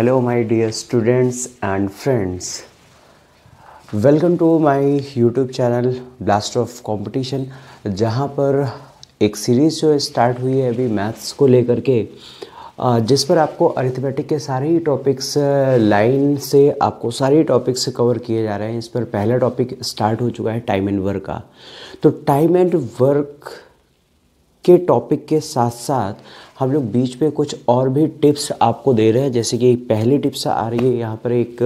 hello my dear students and friends welcome to my YouTube channel blast of competition जहाँ पर एक series जो start हुई है अभी मैथ्स को लेकर के जिस पर आपको अरिथमेटिक के सारे ही टॉपिक्स लाइन से आपको सारे ही टॉपिक्स कवर किए जा रहे हैं इस पर पहला टॉपिक स्टार्ट हो चुका है टाइम एंड वर्क का तो टाइम एंड वर्क के टॉपिक के साथ साथ हम लोग बीच में कुछ और भी टिप्स आपको दे रहे हैं जैसे कि पहली टिप्स आ रही है यहाँ पर एक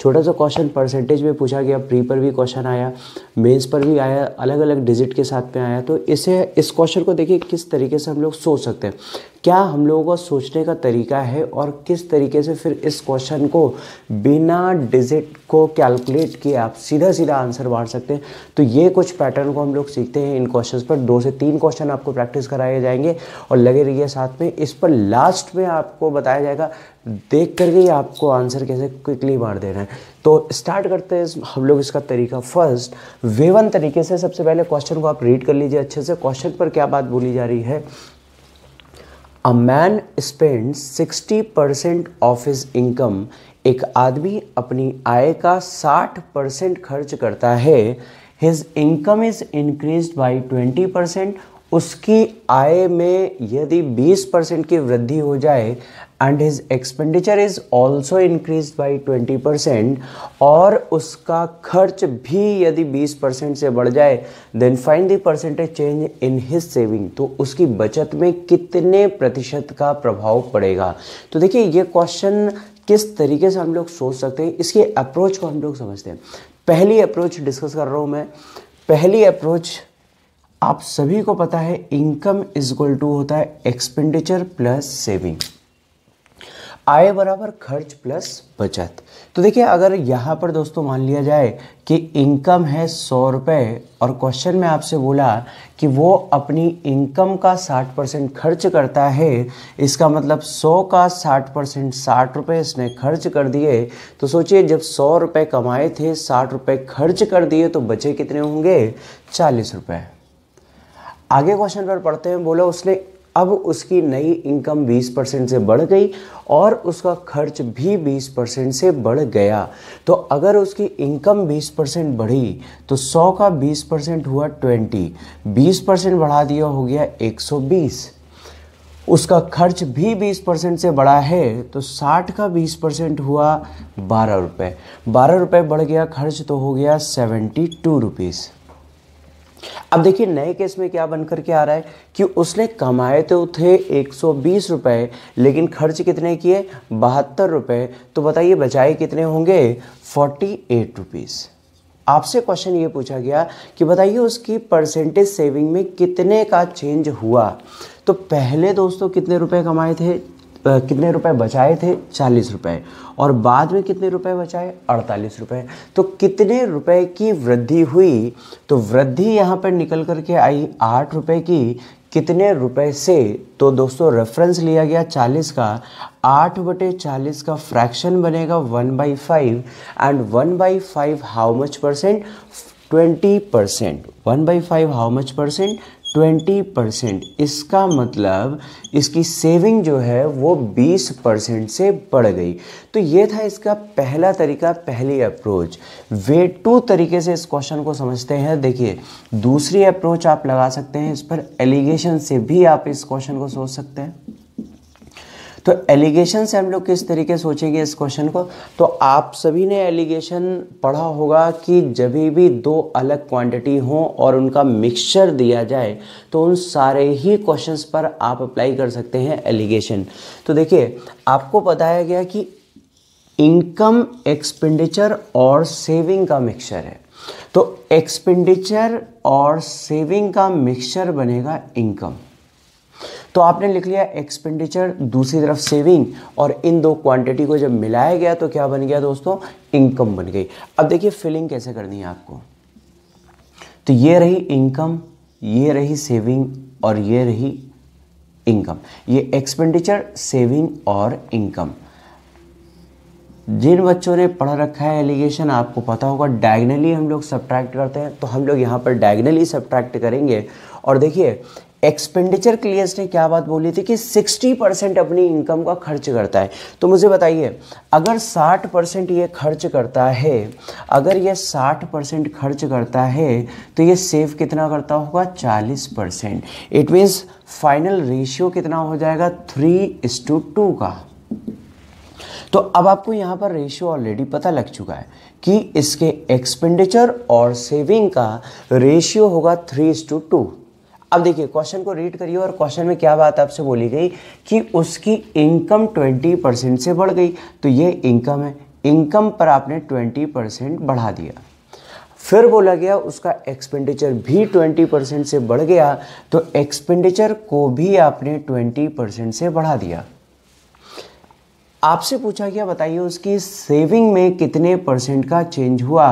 छोटा सा क्वेश्चन परसेंटेज में पूछा गया प्री पर भी क्वेश्चन आया मेंस पर भी आया अलग अलग डिजिट के साथ में आया तो इसे इस क्वेश्चन को देखिए किस तरीके से हम लोग सोच सकते हैं क्या हम लोगों का सोचने का तरीका है और किस तरीके से फिर इस क्वेश्चन को बिना डिजिट को कैलकुलेट किए आप सीधा सीधा आंसर मार सकते हैं तो ये कुछ पैटर्न को हम लोग सीखते हैं इन क्वेश्चन पर दो से तीन क्वेश्चन आपको प्रैक्टिस कराए जाएंगे और लगे रहिए साथ साथ में इस पर लास्ट में आपको बताया जाएगा देख करके ही आपको आंसर कैसे क्विकली मार देना है तो स्टार्ट करते हैं हम लोग इसका तरीका फर्स्ट वे वन तरीके से सबसे पहले क्वेश्चन को आप रीड कर लीजिए अच्छे से क्वेश्चन पर क्या बात बोली जा रही है a man spend sixty percent of his income एक आदमी अपनी आय का साठ परसेंट खर्च करता है his income is increase by twenty percent उसकी आय में यदि 20 परसेंट की वृद्धि हो जाए and his expenditure is also increase by 20 percent और उसका खर्च भी यदि 20 परसेंट से बढ़ जाए then find the percentage change in his saving तो उसकी बचत में कितने प्रतिशत का प्रभाव पड़ेगा तो देखिए ये क्वेश्चन किस तरीके से हम लोग सोच सकते हैं इसके अप्रोच को हम लोग समझते हैं पहली अप्रोच डिस्कस कर रहा हूँ मैं पहली अप्रोच आप सभी को पता है इनकम इज इक्वल टू होता है एक्सपेंडिचर प्लस सेविंग आय बराबर खर्च प्लस बचत तो देखिए अगर यहाँ पर दोस्तों मान लिया जाए कि इनकम है सौ रुपये और क्वेश्चन में आपसे बोला कि वो अपनी इनकम का साठ परसेंट खर्च करता है इसका मतलब सौ का साठ परसेंट साठ रुपये इसने खर्च कर दिए तो सोचिए जब सौ रुपये कमाए थे साठ रुपये खर्च कर दिए तो बचे कितने होंगे चालीस रुपये आगे क्वेश्चन पर पढ़ते हैं बोला उसने अब उसकी नई इनकम 20 परसेंट से बढ़ गई और उसका खर्च भी 20 परसेंट से बढ़ गया तो अगर उसकी इनकम 20 परसेंट बढ़ी तो 100 का 20 परसेंट हुआ 20 20 परसेंट बढ़ा दिया हो गया 120 उसका खर्च भी 20 परसेंट से बढ़ा है तो 60 का 20 परसेंट हुआ बारह रुपये बारह रुपये बढ़ गया खर्च तो हो गया सेवेंटी टू रुपीज़ अब देखिए नए केस में क्या बनकर के आ रहा है कि उसने कमाए तो थे एक रुपए लेकिन खर्च कितने किए बहत्तर रुपए तो बताइए बचाए कितने होंगे फोर्टी एट रुपीज़ आपसे क्वेश्चन ये पूछा गया कि बताइए उसकी परसेंटेज सेविंग में कितने का चेंज हुआ तो पहले दोस्तों कितने रुपए कमाए थे कितने रुपए बचाए थे चालीस रुपए और बाद में कितने रुपए बचाए अड़तालीस रुपए तो कितने रुपए की वृद्धि हुई तो वृद्धि यहाँ पर निकल करके आई आठ रुपए की कितने रुपए से तो दोस्तों रेफरेंस लिया गया चालीस का आठ बटे चालीस का फ्रैक्शन बनेगा one by five and one by five how much percent twenty percent one by five how much percent twenty percent इसका मतलब इसकी सेविंग जो है वो बीस परसेंट से बढ़ गई तो ये था इसका पहला तरीका पहली अप्रोच वे टू तरीके से इस क्वेश्चन को समझते हैं देखिए दूसरी अप्रोच आप लगा सकते हैं इस पर एलिगेशन से भी आप इस क्वेश्चन को सोच सकते हैं तो एलिगेशन से हम लोग किस तरीके सोचेंगे इस क्वेश्चन को तो आप सभी ने एलिगेशन पढ़ा होगा कि जब भी दो अलग क्वांटिटी हो और उनका मिक्सचर दिया जाए तो उन सारे ही क्वेश्चंस पर आप अप्लाई कर सकते हैं एलिगेशन तो देखिए आपको बताया गया कि इनकम एक्सपेंडिचर और सेविंग का मिक्सचर है तो एक्सपेंडिचर और सेविंग का मिक्सचर बनेगा इनकम तो आपने लिख लिया एक्सपेंडिचर दूसरी तरफ सेविंग और इन दो क्वांटिटी को जब मिलाया गया तो क्या बन गया दोस्तों इनकम बन गई अब देखिए फिलिंग कैसे करनी है आपको तो ये रही इनकम ये रही सेविंग और ये रही इनकम ये एक्सपेंडिचर सेविंग और इनकम जिन बच्चों ने पढ़ रखा है एलिगेशन आपको पता होगा डायगनली हम लोग सब्ट्रैक्ट करते हैं तो हम लोग यहाँ पर डायगनली सब्ट्रैक्ट करेंगे और देखिए एक्सपेंडिचर क्लियर्स ने क्या बात बोली थी कि 60 परसेंट अपनी इनकम का खर्च करता है तो मुझे बताइए अगर 60 परसेंट ये खर्च करता है अगर ये 60 परसेंट खर्च करता है तो ये सेव कितना करता होगा 40 percent it means final ratio कितना हो जाएगा थ्री इस टू टू का तो अब आपको यहाँ पर रेशियो ऑलरेडी पता लग चुका है कि इसके एक्सपेंडिचर और सेविंग का रेशियो होगा थ्री इस टू टू अब देखिए क्वेश्चन को रीड करिए और क्वेश्चन में क्या बात आपसे बोली गई कि उसकी इनकम ट्वेंटी परसेंट से बढ़ गई तो ये इनकम है इनकम पर आपने ट्वेंटी परसेंट बढ़ा दिया फिर बोला गया उसका एक्सपेंडिचर भी ट्वेंटी परसेंट से बढ़ गया तो एक्सपेंडिचर को भी आपने ट्वेंटी परसेंट से बढ़ा दिया आपसे पूछा गया बताइए उसकी सेविंग में कितने परसेंट का चेंज हुआ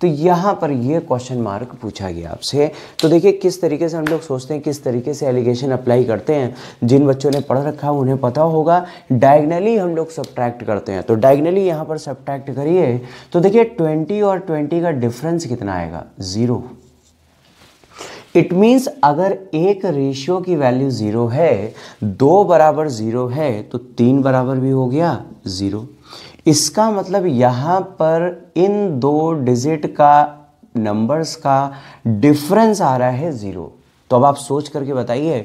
तो यहाँ पर ये क्वेश्चन मार्क पूछा गया आपसे तो देखिए किस तरीके से हम लोग सोचते हैं किस तरीके से एलिगेशन अप्लाई करते हैं जिन बच्चों ने पढ़ रखा उन्हें पता होगा डायगनली हम लोग सब्ट्रैक्ट करते हैं तो डायगनली यहाँ पर सब्ट्रैक्ट करिए तो देखिए ट्वेंटी और ट्वेंटी का डिफरेंस कितना आएगा ज़ीरो इट मीन्स अगर एक रेशियो की वैल्यू ज़ीरो है दो बराबर ज़ीरो है तो तीन बराबर भी हो गया ज़ीरो इसका मतलब यहाँ पर इन दो डिजिट का नंबर्स का डिफरेंस आ रहा है ज़ीरो तो अब आप सोच करके बताइए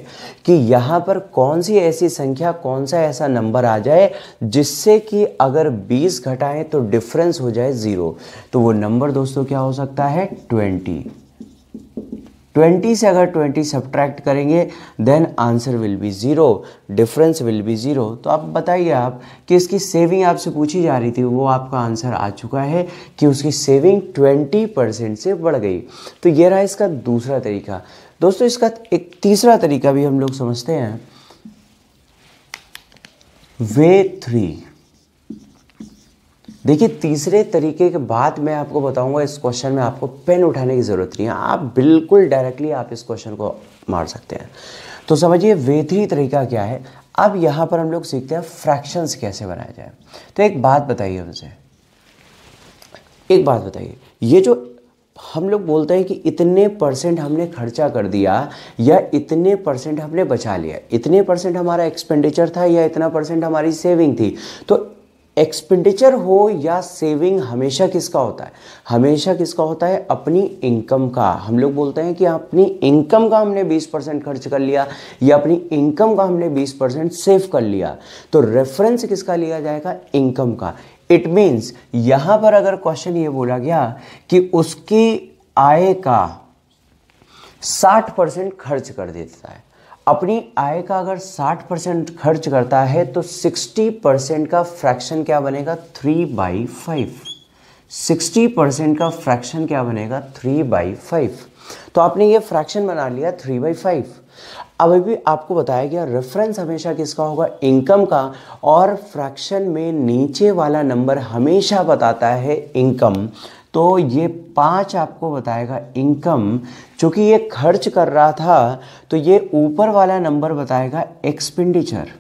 कि यहाँ पर कौन सी ऐसी संख्या कौन सा ऐसा नंबर आ जाए जिससे कि अगर 20 घटाएं तो डिफरेंस हो जाए ज़ीरो तो वो नंबर दोस्तों क्या हो सकता है 20 20 से अगर 20 सब्ट्रैक्ट करेंगे then answer will be zero difference will be zero तो आप बताइए आप कि इसकी सेविंग आपसे पूछी जा रही थी वो आपका आंसर आ चुका है कि उसकी सेविंग 20 परसेंट से बढ़ गई तो ये रहा इसका दूसरा तरीका दोस्तों इसका एक तीसरा तरीका भी हम लोग समझते हैं वे थ्री देखिए तीसरे तरीके के बाद मैं आपको बताऊंगा इस क्वेश्चन में आपको पेन उठाने की ज़रूरत नहीं है आप बिल्कुल डायरेक्टली आप इस क्वेश्चन को मार सकते हैं तो समझिए वेथरी तरीका क्या है अब यहाँ पर हम लोग सीखते हैं फ्रैक्शंस कैसे बनाए जाए तो एक बात बताइए उनसे एक बात बताइए ये जो हम लोग बोलते हैं कि इतने परसेंट हमने खर्चा कर दिया या इतने परसेंट हमने बचा लिया इतने परसेंट हमारा एक्सपेंडिचर था या इतना परसेंट हमारी सेविंग थी तो एक्सपेंडिचर हो या सेविंग हमेशा किसका होता है हमेशा किसका होता है अपनी इनकम का हम लोग बोलते हैं कि अपनी इनकम का हमने 20 परसेंट खर्च कर लिया या अपनी इनकम का हमने 20 परसेंट सेव कर लिया तो रेफरेंस किसका लिया जाएगा इनकम का इट मीन्स यहां पर अगर क्वेश्चन ये बोला गया कि उसकी आय का 60 परसेंट खर्च कर देता है अपनी आय का अगर 60 परसेंट खर्च करता है तो 60 परसेंट का फ्रैक्शन क्या बनेगा three by five sixty percent का फ्रैक्शन क्या बनेगा थ्री बाई फाइव तो आपने ये फ्रैक्शन बना लिया थ्री बाई फाइव अब अभी आपको बताया गया रेफरेंस हमेशा किसका होगा इनकम का और फ्रैक्शन में नीचे वाला नंबर हमेशा बताता है इनकम तो ये पांच आपको बताएगा इनकम चूंकि ये खर्च कर रहा था तो ये ऊपर वाला नंबर बताएगा एक्सपेंडिचर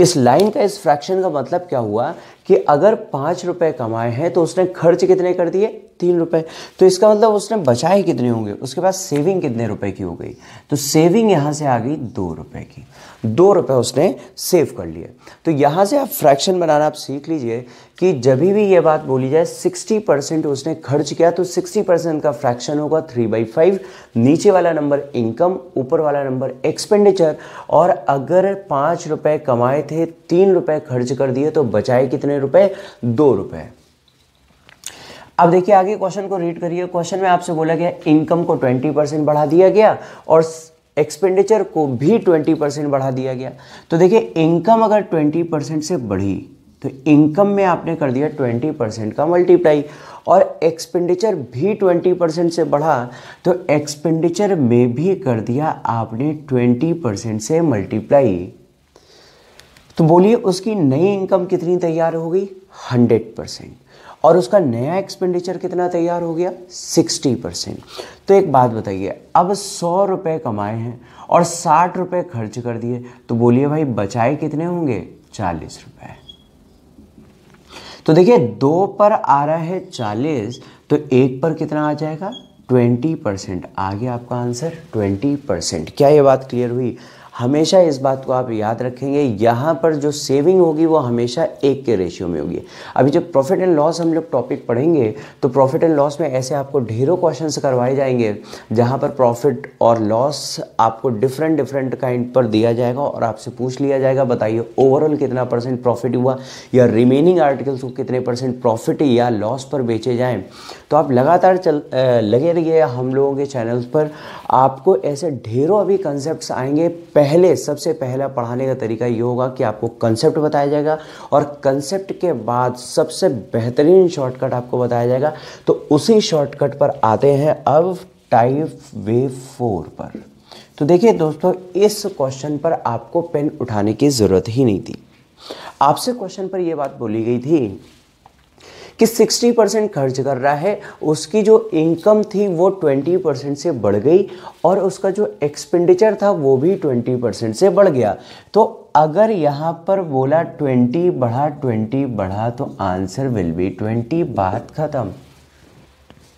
इस लाइन का इस फ्रैक्शन का मतलब क्या हुआ कि अगर पांच रुपए कमाए हैं तो उसने खर्च कितने कर दिए तीन रुपये तो इसका मतलब उसने बचाए कितने होंगे उसके पास सेविंग कितने रुपए की हो गई तो सेविंग यहाँ से आ गई दो रुपये की दो रुपये उसने सेव कर लिए तो यहाँ से आप फ्रैक्शन बनाना आप सीख लीजिए कि जब भी ये बात बोली जाए 60 परसेंट उसने खर्च किया तो 60 परसेंट का फ्रैक्शन होगा थ्री बाई फाइव नीचे वाला नंबर इनकम ऊपर वाला नंबर एक्सपेंडिचर और अगर पाँच रुपये कमाए थे तीन रुपये खर्च कर दिए तो बचाए कितने रुपए दो रुपये अब देखिए आगे क्वेश्चन को रीड करिए क्वेश्चन में आपसे बोला गया इनकम को 20 परसेंट बढ़ा दिया गया और एक्सपेंडिचर को भी 20 परसेंट बढ़ा दिया गया तो देखिए इनकम अगर 20 परसेंट से बढ़ी तो इनकम में आपने कर दिया 20 परसेंट का मल्टीप्लाई और एक्सपेंडिचर भी 20 परसेंट से बढ़ा तो एक्सपेंडिचर में भी कर दिया आपने 20 परसेंट से मल्टीप्लाई तो बोलिए उसकी नई इनकम कितनी तैयार हो गई हंड्रेड परसेंट और उसका नया एक्सपेंडिचर कितना तैयार हो गया सिक्सटी परसेंट तो एक बात बताइए अब सौ रुपये कमाए हैं और साठ रुपये खर्च कर दिए तो बोलिए भाई बचाए कितने होंगे चालीस रुपये तो देखिए दो पर आ रहा है चालीस तो एक पर कितना आ जाएगा ट्वेंटी परसेंट आ गया आपका आंसर ट्वेंटी परसेंट क्या ये बात क्लियर हुई हमेशा इस बात को आप याद रखेंगे यहाँ पर जो सेविंग होगी वो हमेशा एक के रेशियो में होगी अभी जब प्रॉफिट एंड लॉस हम लोग टॉपिक पढ़ेंगे तो प्रॉफिट एंड लॉस में ऐसे आपको ढेरों क्वेश्चन करवाए जाएंगे जहाँ पर प्रॉफिट और लॉस आपको डिफरेंट डिफरेंट काइंड पर दिया जाएगा और आपसे पूछ लिया जाएगा बताइए ओवरऑल कितना परसेंट प्रॉफिट हुआ या रिमेनिंग आर्टिकल्स को कितने परसेंट प्रॉफिट या लॉस पर बेचे जाएँ तो आप लगातार चल लगे रहिए हम लोगों के चैनल्स पर आपको ऐसे ढेरों अभी कंसेप्ट आएंगे पहले पहले सबसे पहला पढ़ाने का तरीका ये होगा कि आपको कंसेप्ट बताया जाएगा और कंसेप्ट के बाद सबसे बेहतरीन शॉर्टकट आपको बताया जाएगा तो उसी शॉर्टकट पर आते हैं अब टाइप वे फोर पर तो देखिए दोस्तों इस क्वेश्चन पर आपको पेन उठाने की ज़रूरत ही नहीं थी आपसे क्वेश्चन पर यह बात बोली गई थी कि 60 परसेंट खर्च कर रहा है उसकी जो इनकम थी वो 20 परसेंट से बढ़ गई और उसका जो एक्सपेंडिचर था वो भी 20 परसेंट से बढ़ गया तो अगर यहाँ पर बोला 20 बढ़ा 20 बढ़ा तो आंसर विल बी 20 बात ख़त्म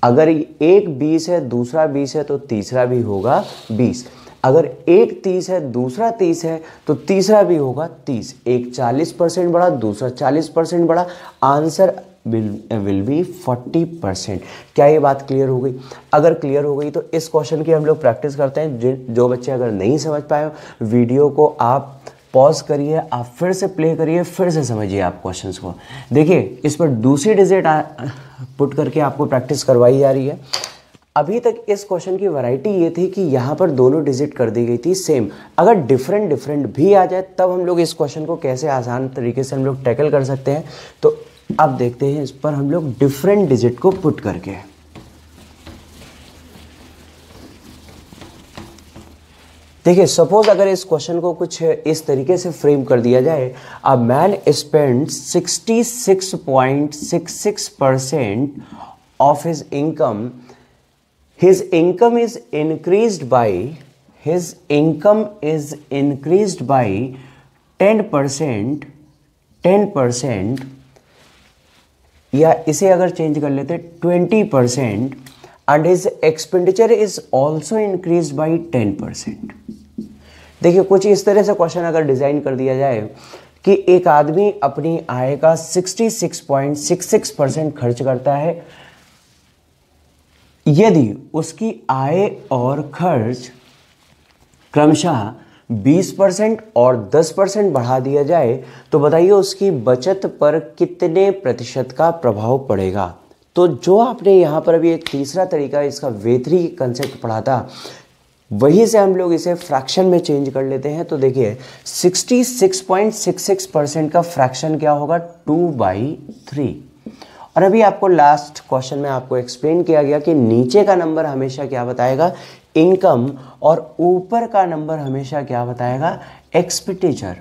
अगर एक 20 है दूसरा 20 है तो तीसरा भी होगा 20 अगर एक तीस है दूसरा तीस है तो तीसरा भी होगा तीस एक चालीस परसेंट बढ़ा दूसरा चालीस परसेंट बढ़ा answer will be forty percent क्या ये बात क्लियर हो गई अगर क्लियर हो गई तो इस क्वेश्चन की हम लोग प्रैक्टिस करते हैं जिन जो बच्चे अगर नहीं समझ पाए हो वीडियो को आप पॉज करिए आप फिर से प्ले करिए फिर से समझिए आप क्वेश्चंस को देखिए इस पर दूसरी डिजिट पुट करके आपको प्रैक्टिस करवाई जा रही है अभी तक इस क्वेश्चन की वैरायटी ये थी कि यहाँ पर दोनों डिजिट कर दी गई थी सेम अगर डिफरेंट डिफरेंट भी आ जाए तब हम लोग इस क्वेश्चन को कैसे आसान तरीके से हम लोग टैकल कर सकते हैं तो अब देखते हैं इस पर हम लोग डिफरेंट डिजिट को पुट करके देखिए सपोज अगर इस क्वेश्चन को कुछ इस तरीके से फ्रेम कर दिया जाए a man spend 66.66 percent of his income his income is increased by his income is increased by 10 percent 10 percent या इसे अगर चेंज कर लेते twenty percent and his expenditure is also increase by ten percent देखिए कुछ इस तरह से क्वेश्चन अगर डिज़ाइन कर दिया जाए कि एक आदमी अपनी आय का 66.66 परसेंट खर्च करता है यदि उसकी आय और खर्च क्रमशः 20 परसेंट और 10 परसेंट बढ़ा दिया जाए तो बताइए उसकी बचत पर कितने प्रतिशत का प्रभाव पड़ेगा तो जो आपने यहाँ पर अभी एक तीसरा तरीका इसका वेतरी कंसेप्ट पढ़ा था वहीं से हम लोग इसे फ्रैक्शन में चेंज कर लेते हैं तो देखिए 66.66 परसेंट का फ्रैक्शन क्या होगा टू बाई थ्री और अभी आपको लास्ट क्वेश्चन में आपको एक्सप्लेन किया गया कि नीचे का नंबर हमेशा क्या बताएगा इनकम और ऊपर का नंबर हमेशा क्या बताएगा एक्सपेंडिचर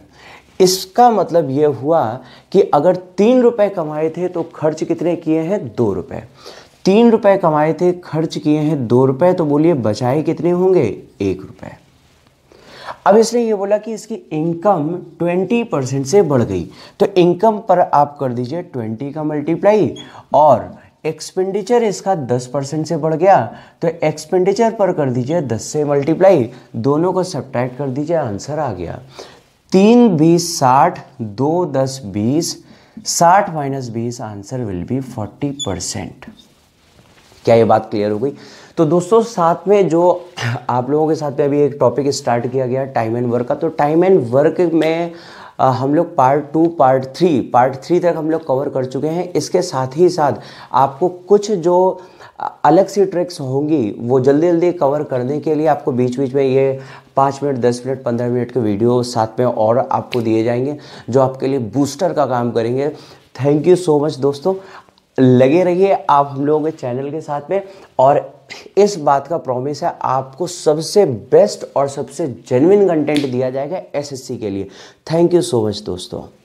इसका मतलब यह हुआ कि अगर तीन रुपए कमाए थे तो खर्च कितने किए हैं दो रुपए तीन रुपए कमाए थे खर्च किए हैं दो रुपए तो बोलिए बचाए कितने होंगे एक रुपए अब इसने ये बोला कि इसकी इनकम 20 परसेंट से बढ़ गई तो इनकम पर आप कर दीजिए 20 का मल्टीप्लाई और एक्सपेंडिचर इसका दस परसेंट से बढ़ गया तो एक्सपेंडिचर पर कर दीजिए 10 से मल्टीप्लाई दोनों को सब्ट्रैक्ट कर दीजिए आंसर आ गया तीन बीस साठ दो दस बीस साठ माइनस बीस answer will be forty percent क्या ये बात क्लियर हो गई तो दोस्तों साथ में जो आप लोगों के साथ में अभी एक टॉपिक स्टार्ट किया गया टाइम एंड वर्क का तो टाइम एंड वर्क में हम लोग part two part three part three तक हम लोग कवर कर चुके हैं इसके साथ ही साथ आपको कुछ जो अलग सी ट्रिक्स होंगी वो जल्दी जल्दी कवर करने के लिए आपको बीच बीच में ये पाँच मिनट दस मिनट पंद्रह मिनट के वीडियो साथ में और आपको दिए जाएंगे जो आपके लिए बूस्टर का काम करेंगे थैंक यू सो मच दोस्तों लगे रहिए आप हम लोगों के चैनल के साथ में और इस बात का प्रॉमिस है आपको सबसे बेस्ट और सबसे जेन्यन कंटेंट दिया जाएगा एसएससी के लिए थैंक यू सो मच दोस्तों